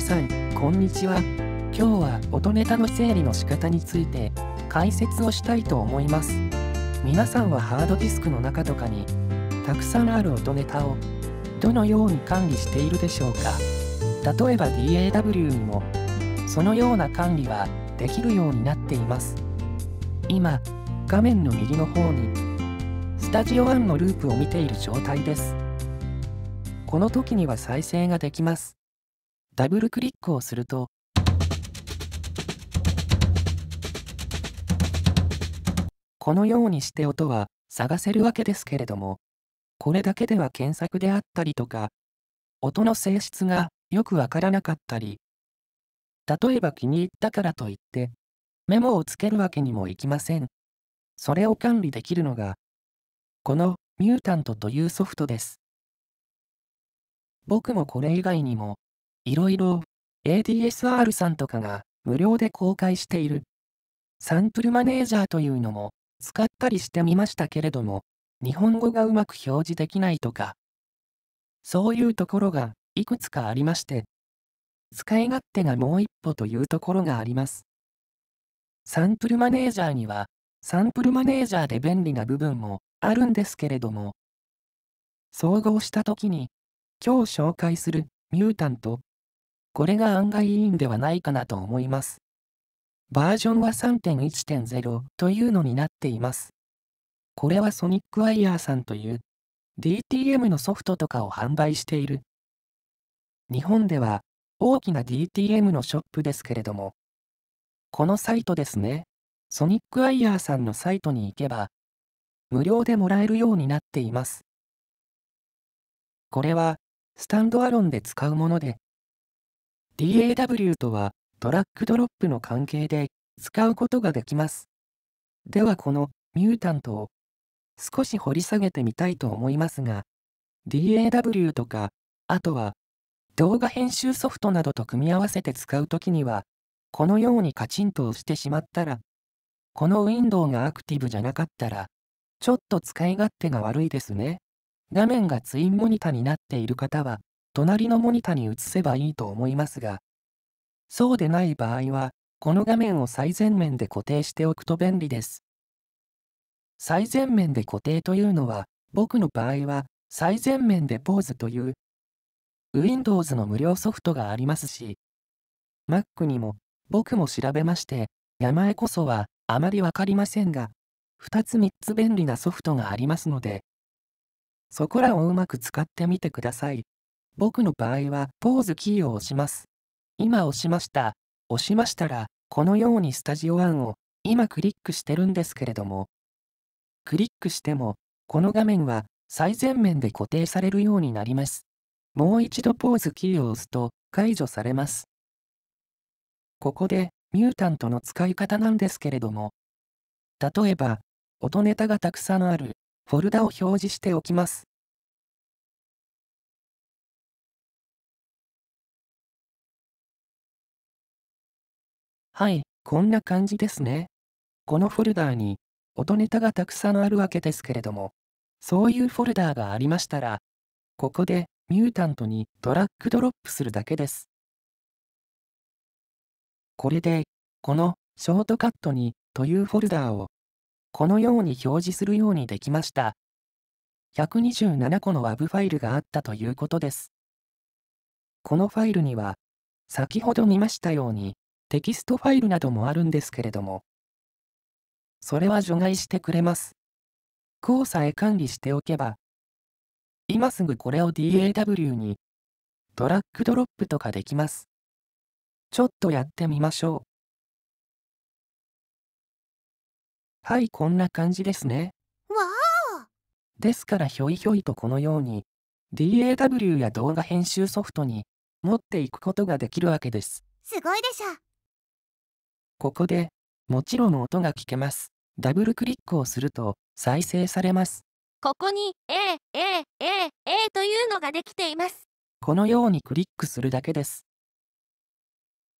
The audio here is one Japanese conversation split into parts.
さん、こんにちは。今日は音ネタの整理の仕方について解説をしたいと思います。皆さんはハードディスクの中とかにたくさんある音ネタをどのように管理しているでしょうか例えば DAW にもそのような管理はできるようになっています。今、画面の右の方にスタジオ1のループを見ている状態です。この時には再生ができます。ダブルクリックをするとこのようにして音は探せるわけですけれどもこれだけでは検索であったりとか音の性質がよくわからなかったり例えば気に入ったからといってメモをつけるわけにもいきませんそれを管理できるのがこのミュータントというソフトです僕もこれ以外にもいろいろ ADSR さんとかが無料で公開しているサンプルマネージャーというのも使ったりしてみましたけれども日本語がうまく表示できないとかそういうところがいくつかありまして使い勝手がもう一歩というところがありますサンプルマネージャーにはサンプルマネージャーで便利な部分もあるんですけれども総合した時に今日紹介するミュータントこれが案外いいんではないかなと思います。バージョンは3.1.0というのになっています。これはソニックワイヤーさんという DTM のソフトとかを販売している。日本では大きな DTM のショップですけれども、このサイトですね、ソニックワイヤーさんのサイトに行けば、無料でもらえるようになっています。これは、スタンドアロンで使うもので、DAW とはトラックドロップの関係で使うことができます。ではこのミュータントを少し掘り下げてみたいと思いますが DAW とかあとは動画編集ソフトなどと組み合わせて使うときにはこのようにカチンと押してしまったらこのウィンドウがアクティブじゃなかったらちょっと使い勝手が悪いですね。画面がツインモニタになっている方は隣のモニタに移せばいいと思いますが、そうでない場合は、この画面を最前面で固定しておくと便利です。最前面で固定というのは、僕の場合は、最前面でポーズという、Windows の無料ソフトがありますし、Mac にも、僕も調べまして、名前こそは、あまりわかりませんが、2つ3つ便利なソフトがありますので、そこらをうまく使ってみてください。僕の場合はポーズキーを押します。今押しました。押しましたら、このようにスタジオ1を今クリックしてるんですけれども、クリックしても、この画面は最前面で固定されるようになります。もう一度ポーズキーを押すと解除されます。ここでミュータントの使い方なんですけれども、例えば、音ネタがたくさんあるフォルダを表示しておきます。はい、こんな感じですね。このフォルダーに、音ネタがたくさんあるわけですけれども、そういうフォルダーがありましたら、ここで、ミュータントにドラッグドロップするだけです。これで、この、ショートカットに、というフォルダーを、このように表示するようにできました。127個の WAV ファイルがあったということです。このファイルには、先ほど見ましたように、テキストファイルなどもあるんですけれども、それは除外してくれます。こうさえ管理しておけば、今すぐこれを DAW にドラッグドロップとかできます。ちょっとやってみましょう。はい、こんな感じですね。わあですからひょいひょいとこのように DAW や動画編集ソフトに持っていくことができるわけです。すごいでしょ。ここで、もちろん音が聞けます。ダブルクリックをすると再生されます。ここに A、A、A、A というのができています。このようにクリックするだけです。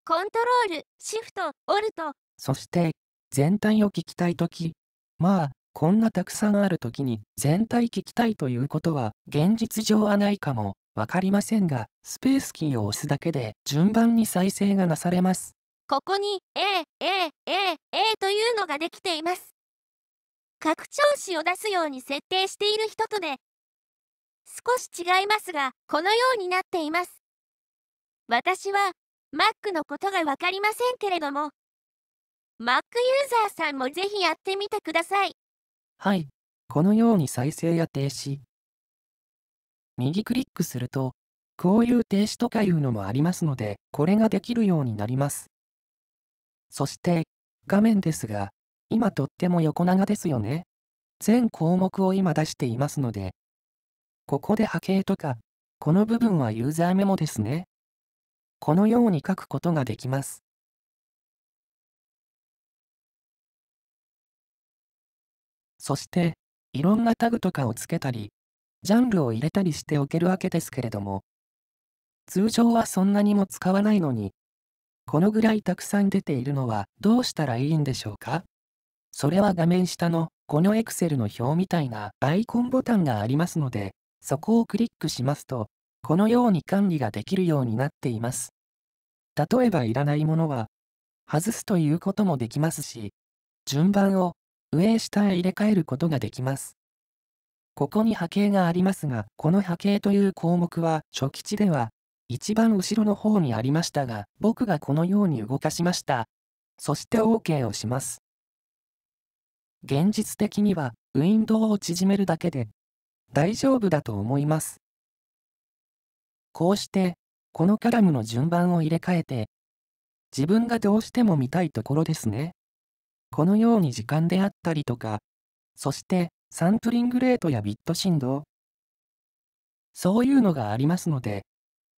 コントロール、シフト、オルト。そして、全体を聞きたいとき。まあ、こんなたくさんあるときに全体聞きたいということは現実上はないかもわかりませんが、スペースキーを押すだけで順番に再生がなされます。ここに A、A、A、A というのができています。拡張子を出すように設定している人とで、少し違いますが、このようになっています。私は、Mac のことがわかりませんけれども、Mac ユーザーさんもぜひやってみてください。はい。このように再生や停止。右クリックすると、こういう停止とかいうのもありますので、これができるようになります。そして、画面ですが、今とっても横長ですよね。全項目を今出していますので、ここで波形とか、この部分はユーザーメモですね。このように書くことができます。そして、いろんなタグとかをつけたり、ジャンルを入れたりしておけるわけですけれども、通常はそんなにも使わないのに、このぐらいたくさん出ているのはどうしたらいいんでしょうかそれは画面下のこの Excel の表みたいなアイコンボタンがありますので、そこをクリックしますと、このように管理ができるようになっています。例えばいらないものは、外すということもできますし、順番を上下へ入れ替えることができます。ここに波形がありますが、この波形という項目は初期値では一番後ろの方にありましたが、僕がこのように動かしました。そして OK をします。現実的には、ウィンドウを縮めるだけで、大丈夫だと思います。こうして、このカラムの順番を入れ替えて、自分がどうしても見たいところですね。このように時間であったりとか、そしてサンプリングレートやビット振動、そういうのがありますので、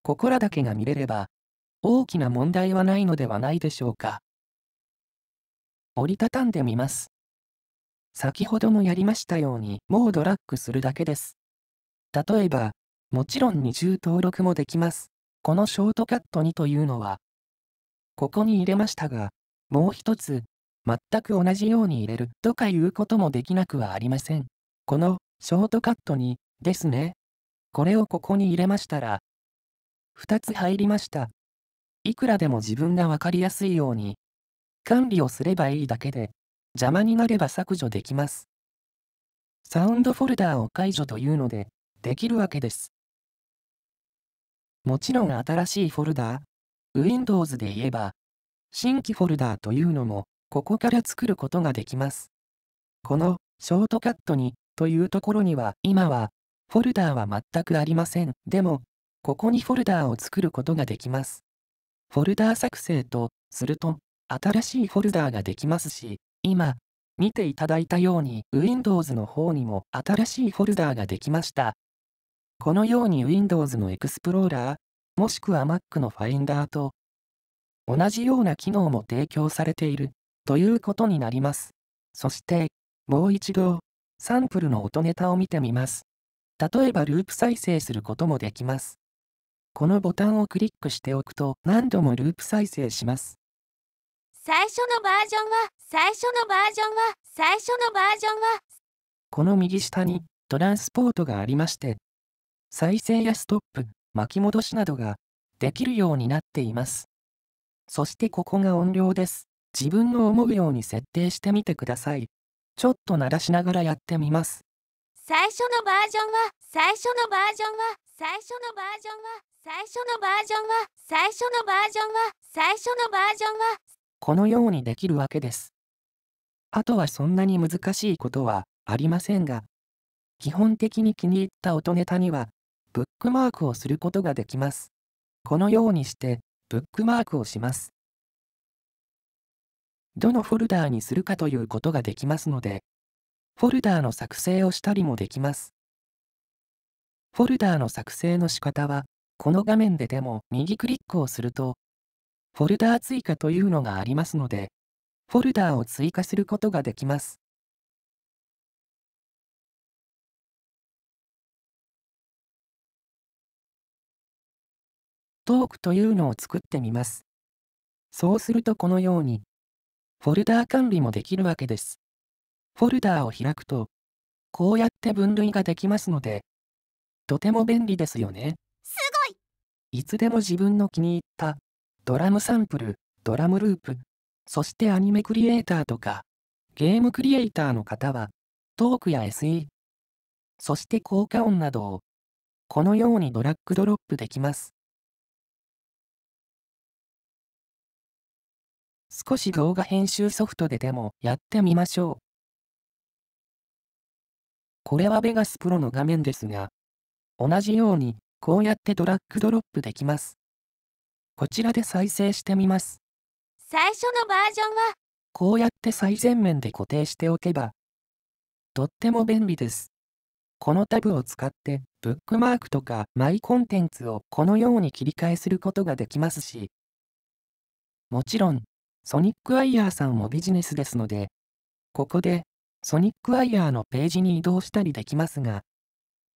ここらだけが見れれば、大きな問題はないのではないでしょうか。折りたたんでみます。先ほどもやりましたように、もうドラッグするだけです。例えば、もちろん二重登録もできます。このショートカット2というのは、ここに入れましたが、もう一つ、全く同じように入れるとかいうこともできなくはありません。このショートカット2ですね。これをここに入れましたら、2つ入りました。いくらでも自分がわかりやすいように、管理をすればいいだけで、邪魔になれば削除できます。サウンドフォルダーを解除というので、できるわけです。もちろん新しいフォルダー、Windows で言えば、新規フォルダーというのも、ここから作ることができます。この、ショートカットに、というところには、今は、フォルダーは全くありません。でも、ここにフォルダーを作ることができます。フォルダー作成とすると、新しいフォルダーができますし、今、見ていただいたように Windows の方にも新しいフォルダーができました。このように Windows の Explorer、もしくは Mac の Finder と同じような機能も提供されているということになります。そして、もう一度、サンプルの音ネタを見てみます。例えばループ再生することもできます。このボタンをクリックしておくと何度もループ再生します。最初のバージョンは、最初のバージョンは、最初のバージョンは、この右下にトランスポートがありまして、再生やストップ、巻き戻しなどができるようになっています。そしてここが音量です。自分の思うように設定してみてください。ちょっと鳴らしながらやってみます。最初のバージョンは、最初のバージョンは、最初のバージョンは最初のバージョンは最初のバージョンは最初のバージョンはこのようにできるわけです。あとはそんなに難しいことはありませんが、基本的に気に入った音ネタには、ブックマークをすることができます。このようにして、ブックマークをします。どのフォルダーにするかということができますので、フォルダーの作成をしたりもできます。フォルダーの作成の仕方は、この画面ででも右クリックをすると、フォルダー追加というのがありますので、フォルダーを追加することができます。トークというのを作ってみます。そうするとこのように、フォルダー管理もできるわけです。フォルダーを開くと、こうやって分類ができますので、とても便利ですよね。すごいいつでも自分の気に入ったドラムサンプル、ドラムループ、そしてアニメクリエイターとか、ゲームクリエイターの方は、トークや SE、そして効果音などを、このようにドラッグドロップできます。少し動画編集ソフトででもやってみましょう。これはベガスプロの画面ですが、同じように、こうやってドラッグドロップできます。こちらで再生してみます。最初のバージョンは、こうやって最前面で固定しておけば、とっても便利です。このタブを使って、ブックマークとかマイコンテンツをこのように切り替えすることができますし、もちろん、ソニックワイヤーさんもビジネスですので、ここで、ソニックワイヤーのページに移動したりできますが、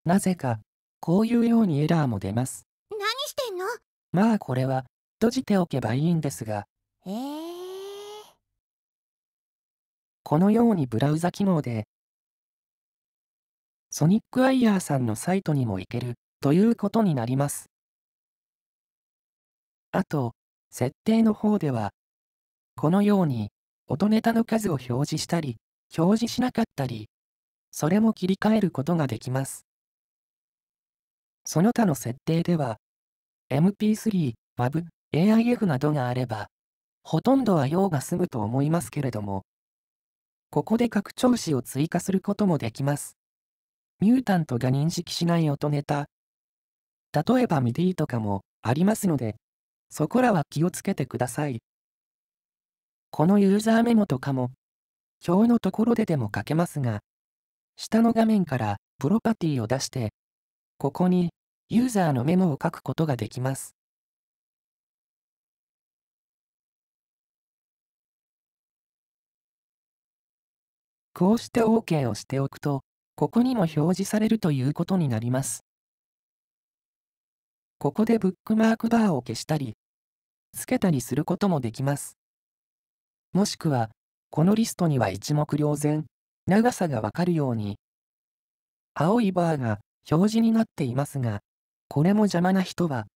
なぜか、こういうようにエラーも出ます。何してんのまあこれは、閉じておけばいいんですが。えー、このようにブラウザ機能で、ソニックアイヤーさんのサイトにも行けるということになります。あと、設定の方では、このように、音ネタの数を表示したり、表示しなかったり、それも切り替えることができます。その他の設定では、MP3、WAV、AIF などがあれば、ほとんどは用が済むと思いますけれども、ここで拡張子を追加することもできます。ミュータントが認識しない音ネタ。例えば MIDI とかもありますので、そこらは気をつけてください。このユーザーメモとかも、表のところででも書けますが、下の画面からプロパティを出して、ここに、ユーザーのメモを書くことができます。こうして OK をしておくと、ここにも表示されるということになります。ここでブックマークバーを消したり、つけたりすることもできます。もしくは、このリストには一目瞭然、長さがわかるように、青いバーが表示になっていますが、これも邪魔な人は、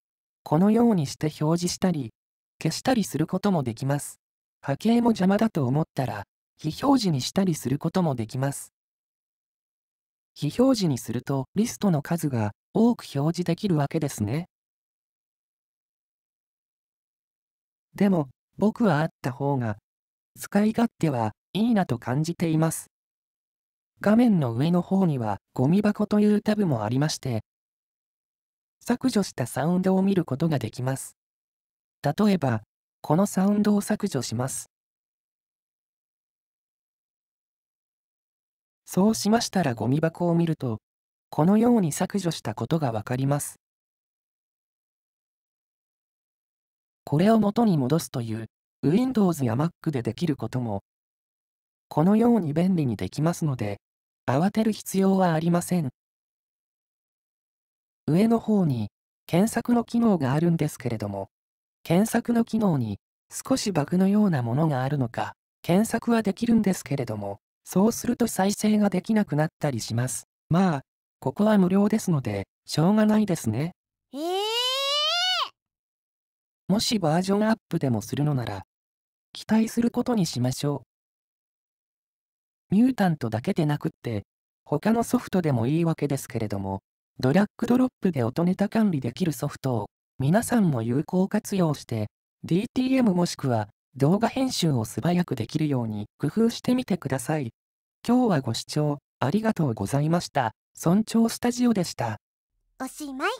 このようにして表示したり、消したりすることもできます。波形も邪魔だと思ったら、非表示にしたりすることもできます。非表示にするとリストの数が多く表示できるわけですね。でも、僕はあった方が、使い勝手はいいなと感じています。画面の上の方にはゴミ箱というタブもありまして、削除したサウンドを見ることができます。例えば、このサウンドを削除します。そうしましたらゴミ箱を見ると、このように削除したことがわかります。これを元に戻すという Windows や Mac でできることも、このように便利にできますので、慌てる必要はありません。上の方に検索の機能があるんですけれども、検索の機能に少しバグのようなものがあるのか、検索はできるんですけれども、そうすると再生ができなくなったりします。まあ、ここは無料ですので、しょうがないですね。えー、もしバージョンアップでもするのなら、期待することにしましょう。ミュータントだけでなくって、他のソフトでもいいわけですけれども、ドラッグドロップで音ネタ管理できるソフトを皆さんも有効活用して、DTM もしくは動画編集を素早くできるように工夫してみてください。今日はご視聴ありがとうございました。村長スタジオでした。おしまい。